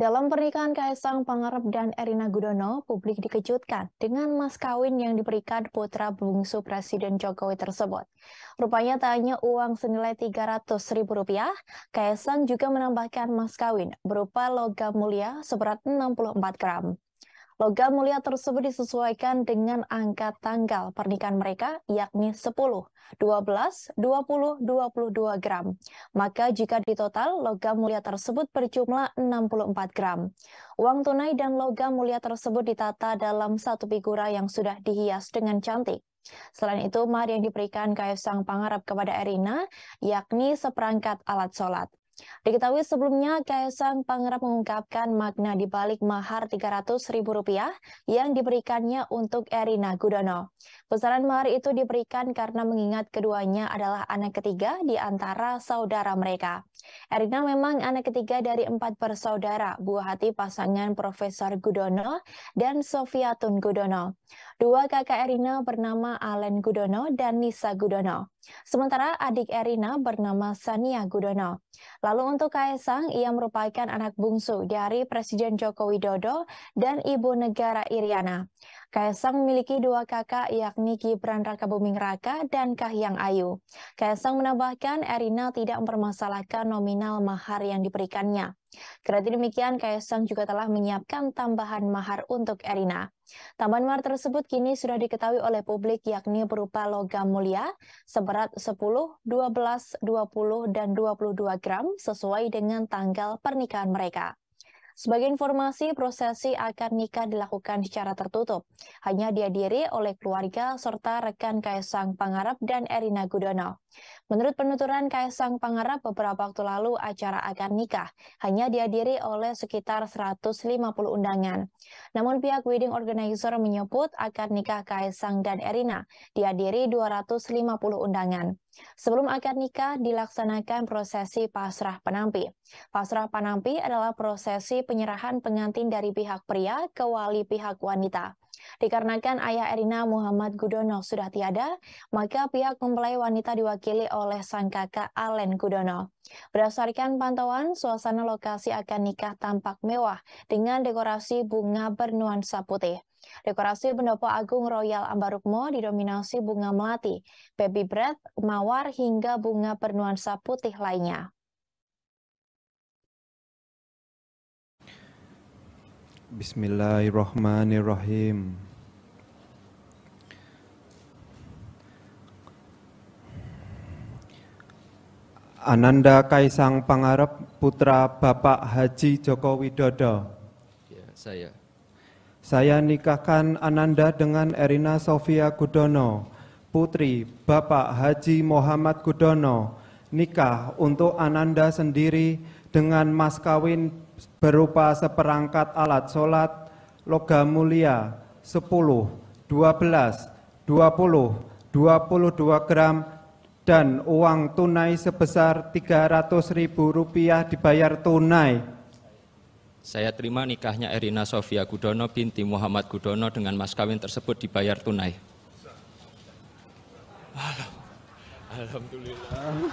Dalam pernikahan Kaisang Pangarep dan Erina Gudono, publik dikejutkan dengan mas kawin yang diberikan putra bungsu Presiden Jokowi tersebut. Rupanya tak hanya uang senilai Rp300.000, Kaisang juga menambahkan mas kawin berupa logam mulia seberat 64 gram. Logam mulia tersebut disesuaikan dengan angka tanggal pernikahan mereka, yakni 10, 12, 20, 22 gram. Maka jika ditotal, logam mulia tersebut berjumlah 64 gram. Uang tunai dan logam mulia tersebut ditata dalam satu figura yang sudah dihias dengan cantik. Selain itu, mahar yang diberikan Kaisang Pangarap kepada Erina, yakni seperangkat alat sholat. Diketahui sebelumnya, Kaisang Pangarap mengungkapkan makna dibalik mahar Rp300.000 yang diberikannya untuk Erina Gudono. Besaran mahar itu diberikan karena mengingat keduanya adalah anak ketiga di antara saudara mereka. Erina memang anak ketiga dari empat bersaudara, buah hati pasangan Profesor Gudono dan Sofiatun Gudono. Dua kakak Erina bernama Alen Gudono dan Nisa Gudono. Sementara adik Erina bernama Sania Gudono. Lalu untuk Kaisang, ia merupakan anak bungsu dari Presiden Joko Widodo dan Ibu Negara Iriana. Kaisang memiliki dua kakak yakni Gibran Buming Raka dan Kahiyang Ayu. Kaisang menambahkan Erina tidak mempermasalahkan nominal mahar yang diberikannya. Kendati demikian, Kaisang juga telah menyiapkan tambahan mahar untuk Erina. Tambahan mahar tersebut kini sudah diketahui oleh publik yakni berupa logam mulia seberat 10, 12, 20, dan 22 gram sesuai dengan tanggal pernikahan mereka. Sebagai informasi, prosesi akad nikah dilakukan secara tertutup, hanya dihadiri oleh keluarga serta rekan Kaisang Pangarap dan Erina Gudono. Menurut penuturan Kaisang Pangarap beberapa waktu lalu acara akad nikah hanya dihadiri oleh sekitar 150 undangan. Namun pihak wedding organizer menyebut akad nikah Kaisang dan Erina dihadiri 250 undangan. Sebelum akad nikah dilaksanakan prosesi pasrah penampi. Pasrah penampi adalah prosesi penyerahan pengantin dari pihak pria ke wali pihak wanita. Dikarenakan ayah Erina Muhammad Gudono sudah tiada, maka pihak mempelai wanita diwakili oleh sang kakak Allen Gudono. Berdasarkan pantauan, suasana lokasi akan nikah tampak mewah dengan dekorasi bunga bernuansa putih. Dekorasi pendopo agung Royal Ambarukmo didominasi bunga melati, baby breath, mawar, hingga bunga bernuansa putih lainnya. Bismillahirrahmanirrahim. Ananda Kaisang Pangarep, putra Bapak Haji Joko Widodo. Ya, saya. Saya nikahkan Ananda dengan Erina Sofia Gudono, putri Bapak Haji Muhammad Gudono. Nikah untuk Ananda sendiri dengan mas kawin berupa seperangkat alat sholat logam mulia 10, 12, 20, 22 gram dan uang tunai sebesar 300 ribu rupiah dibayar tunai saya terima nikahnya Erina Sofia Gudono binti Muhammad Gudono dengan mas kawin tersebut dibayar tunai. Alhamdulillah.